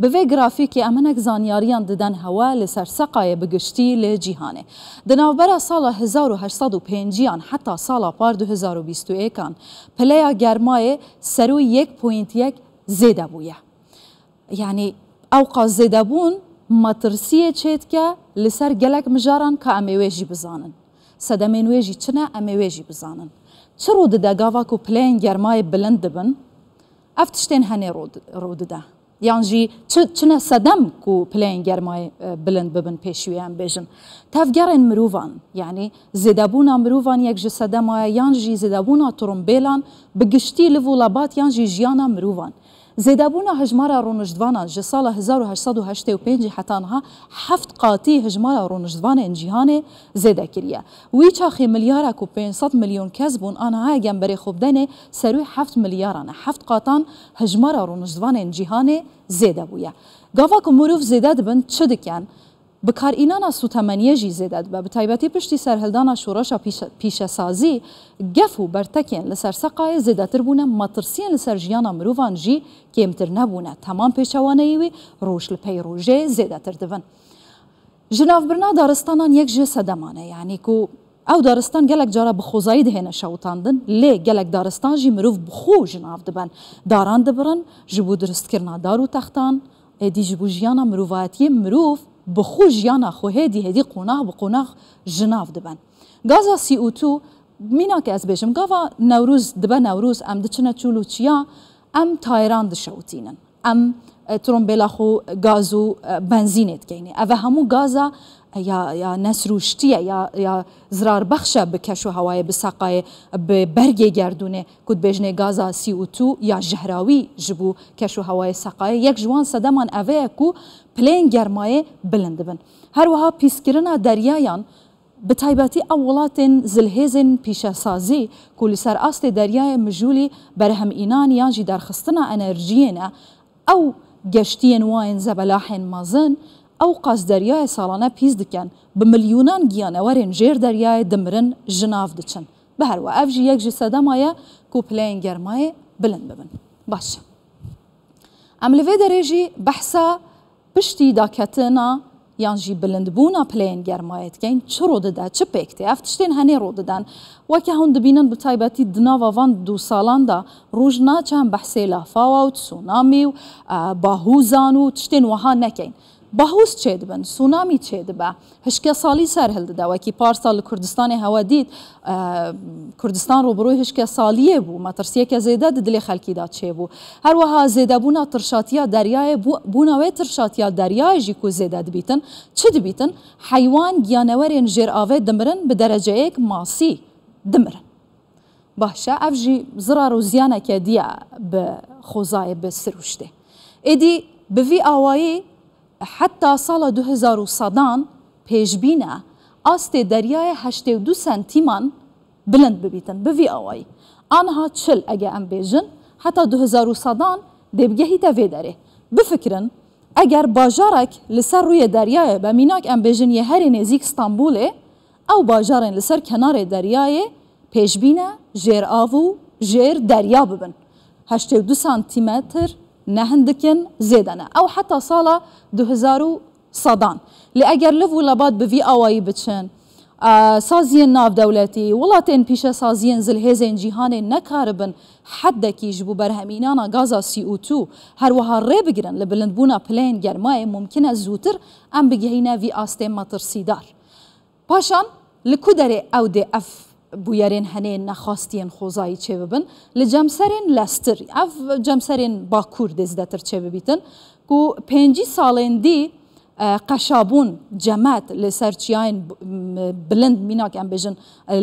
به وی گرافیکی امنک زانیاریان ددن هوا لسر سقای بگشتی لجیهانه. دنابرا سال 1850 حتی سال پار 2021 پلیا گرمای سرو یک پوینت یک زیده بویه. یعنی اوقا زیده بون مترسیه چید که لسر گلک مجاران که امیویجی بزانن. سدمین ویجی چنه امیویجی بزانن. چه رود ده گاوا که پلین گرمای بلند بن؟ افتشتین هنه رود, رود ده. یان جی چنە سەدەم و پلەن گەرمای بلند ببن پێشویان بێژن تەفگەڕێن مرۆڤان یعنی زێدابوونا مرۆڤان یەک ji سەدەمایە یان ژی زێدابوونا تڕمبێلان بگشتی li وڵابات یان ژی ژیانە مرۆڤان زیدابونا هجمارا رونجدوانا جه سال 1885 حتان ها هفت قاتی هجمارا رونجدوانا جیهان زیده کریه وی چاخی ملیارا کو 500 میلیون کس بون آنها اگم بری خوبدنه سروی هفت ملیارانه هفت قاتان هجمارا رونجدوانا جیهان زیده بویه گاوا که مروف زیده دبن چه دکن؟ بکارئینانا سوتەمەنیە ژی زێدەت بە بەتایبەتی پشتی سەررهلدانا شوڕەشە پیشەسازی گەف و بەرتەکێن لەسەر سەقایە زێدەتر بوونە مەترسیە لەسەر ژیانە مرۆڤان ژی کێمتر نەبوونە تەمان پێچەوانەیەوی ڕۆژ لە پەی ڕۆژێ زێدەتر دبن. ژناافبرنا دارستانان یەک ژێ سەدەمانە یعنی و ئەو دارستان gelek cara bixozayî dihêne şewtandin lê gelek daristan jî mirov bixo jinav dibin daran dibirin ji bo diristkirina dar û textan êdî ji bo jiyana mirovayetiyê mirov بخو جیانا خو هدی هدی قوناخ بقوناخ جناف دبن گازا سی او تو مینا که از بیشم گاوا نوروز دبه نوروز ام دچنه چولو چیا ام تایران دشوتینن ام اه، ترمبلا خو غازو اه، بنزينت كيني أفا همو غازا يا يا نسر وشتية يا يا زرار بخشة بكشو هواي بساقاي ببرجي گردونه كنت بجنه غازا سي او 2 يا جهراوي جبو كشو هواي ساقاي يك جوان صدمان أفا كو بلين جرماي بلند بن هروها بيسكرنا دريايان بتایبەتی ئەو وڵاتن زلهێزن پیشەسازی کو لە سەر ئاستی دەریایە مژولی بەرهەم ئینان یانجی دەرخستنا ئەنەرژیێنە ئەو گەشتیان وایەن زەبەلاحێن مەزن ئەو قاس سالانه پیز دکن به میلیونان گیانه ورین جیر دریای دمرن جناف دچن به هر و هەروە ئەفژی یەک ji سەدەمایە کوپلین گەرمایە بلند ببن باشه ئەم لەوێ دەرێژی بەحسا پشتی داکەتنا یان جی بلندبوونا پلێن گەرمایەتکەین چ ڕۆدەدا چ پێکتێ ئەف شتێن هەنێ ڕۆدەدان وەکە هەون دەبینن بە تایبەتی دناوەڤان دوو ساڵاندا ڕۆژ ناچان بەحسێ لافاوە و سونامی و باهوزان و شتێن وەها نەکەین بەهوس چێت بن سونامی چێت بە هشکە ساڵی سەر هەلدەداوەکی پارسال لە کوردستانی هەوا دیت کوردستان ڕۆبڕۆی هشکە ساڵیە بوو مەترسیەکە زێدە دلێ خەلکیدا چێ بوو هەروەها زێدەبوونا ترشاتیا دەریایە بوونەوەی ترشاتیا دەریایژی کو زێدە دەبیتن چ دەبیتن حیوان گیانەوەرێن ژێرئاوێ دمرن بە دەرەجەیەک ماسی دمرن باشە ئەف ژی زرا و زیانەکە دیە بە خۆزایە بە سروشتێ ئێدی بڤی ئاوایی حتی سال 2000 پێشبینە ئاستی دەریایە 82 سنتیمان بلند ببیتن بوی ئەوەی ئانها چل ئەگە ئەم بێژن حتا 2000 دەبگەهی تەێ دەرێ بفکرن ئەگەر باژارێک لەسەر ڕویە دەریایە بە میناک ئەم بێژنیە هەرێ نێزیک ستانبولێ ئەو باژارێن لەسەر کەنارێ دەریایە پێشبینە ژێر ئاو و ژێر دەریا ببن 82 سانتیمتر نهندكن زیدانە ئەو حتا ساڵە 2000 سادان لە ئەگەر لە وڵەبات بڤ ئاوایی بچن سازیە ناودەولەتی وڵاتێن پیشە سازیەن زلهێزێن جیهانێ نەکاربن حدەکیش بوو بەرهەمینانە گازا co هر هەروەها ڕێبگرن لە بلندبوونا پلین گەرمایە ممکنە زوتر ام بگەینە وی ئاستێ مەترسیدار. پاشان لە کودەرێ ئەو دێ ئەف بویارێن هەنێن نەخواستیان خۆزایی چێ ببن لە جەمسەرێن لەستر ئەف جەمسەرێن باکوور دەست دەتر چێ ببیتن و پێنجی ساڵێندی قەشابوون جەمەت لە سەرچیاین بلند میناکەم بێژن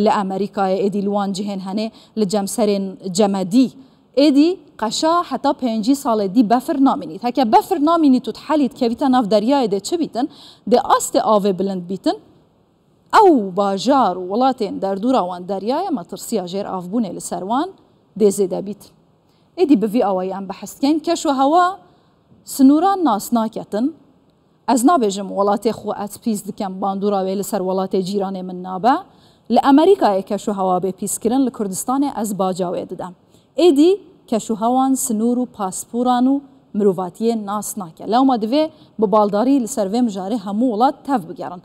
لە ئەمریکای ئێدیلوان جهێن هەنێ لە جەمسەرێن جەمەدی. ئێدی قەشا حتا پێنجی ساڵێ دی بەفر نامینیت هەکە بەفر نامینی توت حەلیت کەویتە ناو دەریایە دێ چ بیتن دێ ئاستێ ئاوێ بلند بیتن ئەو باژار و وڵاتێن دەردوراوان دەریایە مەترسیە ژێر ئافبوونێ لە سەروان دێزێ دەبیت. ئیدی بڤی ئەوەیان بەحستکەین کەشوە هەوا سنووران ناسناکەتن، ئەس نابێژم وڵاتێ خو ئەسپیس دکەم باندوراوێ لەسەر وڵاتی جیرانێ من نابە لە ئەمریکایە کەش و هەوا بێ پیسکردن لە کوردستانی ئەس باجاوێ دەدەم. ئیدی کەش و هەوان سنوور و پاسپوران و مرۆڤاتیە ناسناکە لەومە دەوێ بە باڵداری لەسەر وێم ژارێ هەموو وڵات تەف بگەڕن